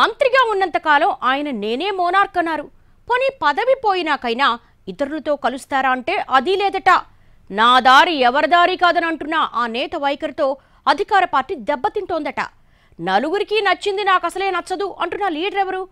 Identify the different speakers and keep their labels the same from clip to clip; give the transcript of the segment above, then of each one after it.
Speaker 1: మంత్రిగా ఉన్నంతకాలం ఆయన నేనే మోనార్క్ అన్నారు పోనీ పదవి పోయినాకైనా ఇతరులతో కలుస్తారా అంటే అది లేదట నా దారి ఎవరి దారి కాదని అంటున్న ఆ నేత వైఖరితో అధికార పార్టీ దెబ్బతింటోందట నలుగురికి నచ్చింది నాకు అసలే నచ్చదు అంటున్న లీడర్ ఎవరు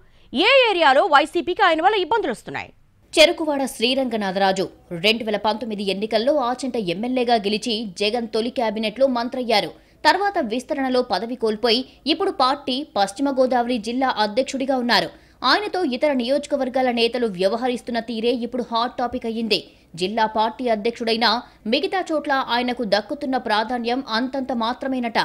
Speaker 1: ఏ ఏరియాలో వైసీపీకి ఆయన వల్ల ఇబ్బందులు వస్తున్నాయి చెరుకువాడ
Speaker 2: శ్రీరంగనాథరాజు రెండు వేల పంతొమ్మిది ఎన్నికల్లో ఆచంట ఎమ్మెల్యేగా గెలిచి జగన్ తొలి క్యాబినెట్లో మంత్రయ్యారు తర్వాత విస్తరణలో పదవి కోల్పోయి ఇప్పుడు పార్టీ పశ్చిమ గోదావరి జిల్లా అధ్యక్షుడిగా ఉన్నారు ఆయనతో ఇతర నియోజకవర్గాల నేతలు వ్యవహరిస్తున్న తీరే ఇప్పుడు హాట్ టాపిక్ అయ్యింది జిల్లా పార్టీ అధ్యక్షుడైనా మిగతా చోట్ల ఆయనకు దక్కుతున్న ప్రాధాన్యం అంతంత మాత్రమేనట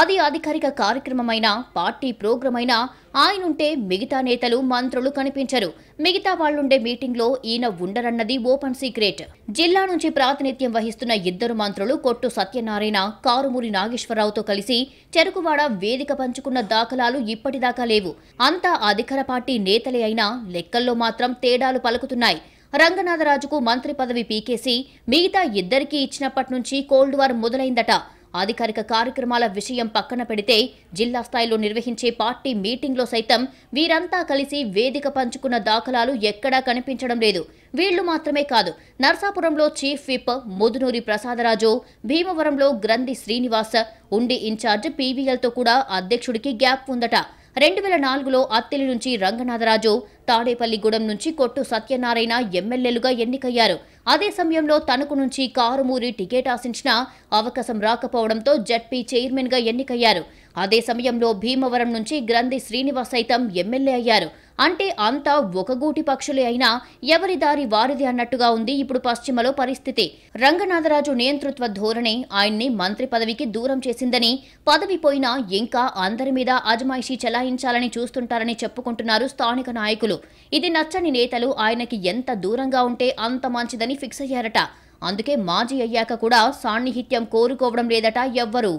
Speaker 2: అది అధికారిక కార్యక్రమమైన పార్టీ ప్రోగ్రామ్ అయినా ఆయనుంటే మిగతా నేతలు మంత్రులు కనిపించరు మిగతా వాళ్లుండే మీటింగ్లో ఈయన ఉండరన్నది ఓపెన్ సీక్రెట్ జిల్లా నుంచి ప్రాతినిధ్యం వహిస్తున్న ఇద్దరు మంత్రులు కొట్టు సత్యనారాయణ కారుమూరి నాగేశ్వరరావుతో కలిసి చెరుకువాడ వేదిక పంచుకున్న దాఖలాలు ఇప్పటిదాకా లేవు అంతా అధికార పార్టీ నేతలే అయినా లెక్కల్లో మాత్రం తేడాలు పలుకుతున్నాయి రంగనాథరాజుకు మంత్రి పదవి పీకేసి మిగతా ఇద్దరికీ ఇచ్చినప్పటి నుంచి కోల్డ్ వార్ మొదలైందట అధికారిక కార్యక్రమాల విషయం పక్కన పెడితే జిల్లా స్థాయిలో నిర్వహించే పార్టీ మీటింగ్లో సైతం వీరంతా కలిసి వేదిక పంచుకున్న దాఖలాలు ఎక్కడా కనిపించడం లేదు వీళ్లు మాత్రమే కాదు నర్సాపురంలో చీఫ్ విప్ ముదునూరి ప్రసాదరాజు భీమవరంలో గ్రంథి శ్రీనివాస ఉండి ఇన్ఛార్జ్ పీవీఎల్తో కూడా అధ్యక్షుడికి గ్యాప్ ఉందట రెండు వేల నాలుగులో అత్తిలి నుంచి రంగనాథరాజు తాడేపల్లిగూడెం నుంచి కొట్టు సత్యనారాయణ ఎమ్మెల్యేలుగా ఎన్నికయ్యారు అదే సమయంలో తణుకు నుంచి కారుమూరి టికెట్ ఆశించిన అవకాశం రాకపోవడంతో జడ్పీ చైర్మన్గా ఎన్నికయ్యారు అదే సమయంలో భీమవరం నుంచి గ్రంథి శ్రీనివాస్ సైతం ఎమ్మెల్యే అయ్యారు అంటే అంతా ఒకగూటి పక్షులే అయినా ఎవరి దారి వారిది అన్నట్టుగా ఉంది ఇప్పుడు పశ్చిమలో పరిస్థితి రంగనాథరాజు నియంతృత్వ ధోరణి ఆయన్ని మంత్రి పదవికి దూరం చేసిందని పదవి పోయినా ఇంకా అందరి మీద అజమాయిషీ చెలాయించాలని చూస్తుంటారని చెప్పుకుంటున్నారు స్థానిక నాయకులు ఇది నచ్చని నేతలు ఆయనకి ఎంత దూరంగా ఉంటే అంత మంచిదని ఫిక్స్ అయ్యారట అందుకే మాజీ అయ్యాక కూడా సాన్నిహిత్యం కోరుకోవడం లేదట ఎవ్వరూ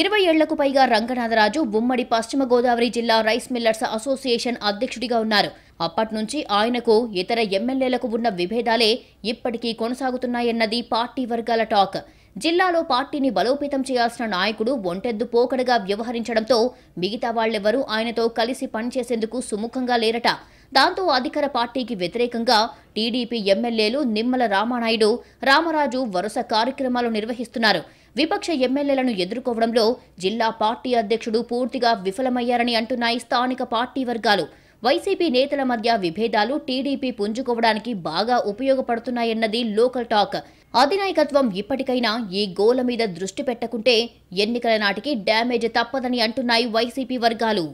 Speaker 2: ఇరవై ఏళ్లకు పైగా రంగనాథరాజు ఉమ్మడి పశ్చిమ గోదావరి జిల్లా రైస్ మిల్లర్స్ అసోసియేషన్ అధ్యక్షుడిగా ఉన్నారు అప్పటి నుంచి ఆయనకు ఇతర ఎమ్మెల్యేలకు ఉన్న విభేదాలే ఇప్పటికీ కొనసాగుతున్నాయన్నది పార్టీ వర్గాల టాక్ జిల్లాలో పార్టీని బలోపేతం చేయాల్సిన నాయకుడు ఒంటెద్దు పోకడగా వ్యవహరించడంతో మిగతా వాళ్లెవరూ ఆయనతో కలిసి పనిచేసేందుకు సుముఖంగా లేరట దాంతో అధికార పార్టీకి వ్యతిరేకంగా టీడీపీ ఎమ్మెల్యేలు నిమ్మల రామానాయుడు రామరాజు వరుస కార్యక్రమాలు నిర్వహిస్తున్నారు విపక్ష ఎమ్మెల్యేలను ఎదుర్కోవడంలో జిల్లా పార్టీ అధ్యక్షుడు పూర్తిగా విఫలమయ్యారని అంటున్నాయి స్థానిక పార్టీ వర్గాలు వైసీపీ నేతల మధ్య విభేదాలు టీడీపీ పుంజుకోవడానికి బాగా ఉపయోగపడుతున్నాయన్నది లోకల్ టాక్ అధినాయకత్వం ఇప్పటికైనా ఈ గోల మీద దృష్టి పెట్టకుంటే ఎన్నికల నాటికి డ్యామేజ్ తప్పదని అంటున్నాయి వైసీపీ వర్గాలు